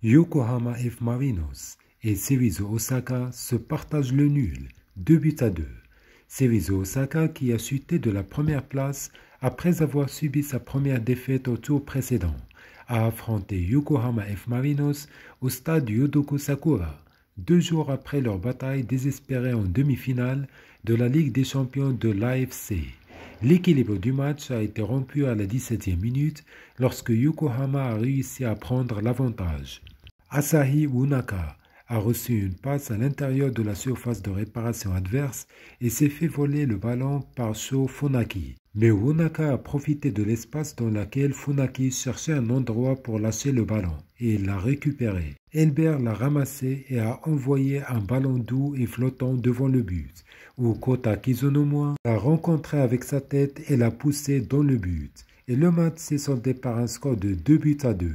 Yokohama F. Marinos et Serizo Osaka se partagent le nul, 2 buts à 2. Serizo Osaka qui a chuté de la première place après avoir subi sa première défaite au tour précédent, a affronté Yokohama F. Marinos au stade Yodoko Sakura, deux jours après leur bataille désespérée en demi-finale de la Ligue des champions de l'AFC. L'équilibre du match a été rompu à la 17e minute lorsque Yokohama a réussi à prendre l'avantage. Asahi Unaka a reçu une passe à l'intérieur de la surface de réparation adverse et s'est fait voler le ballon par Sho Funaki. Mais Wonaka a profité de l'espace dans lequel Funaki cherchait un endroit pour lâcher le ballon et l'a récupéré. Elbert l'a ramassé et a envoyé un ballon doux et flottant devant le but, où Kota l'a rencontré avec sa tête et l'a poussé dans le but. Et le match s'est soldé par un score de 2 buts à 2.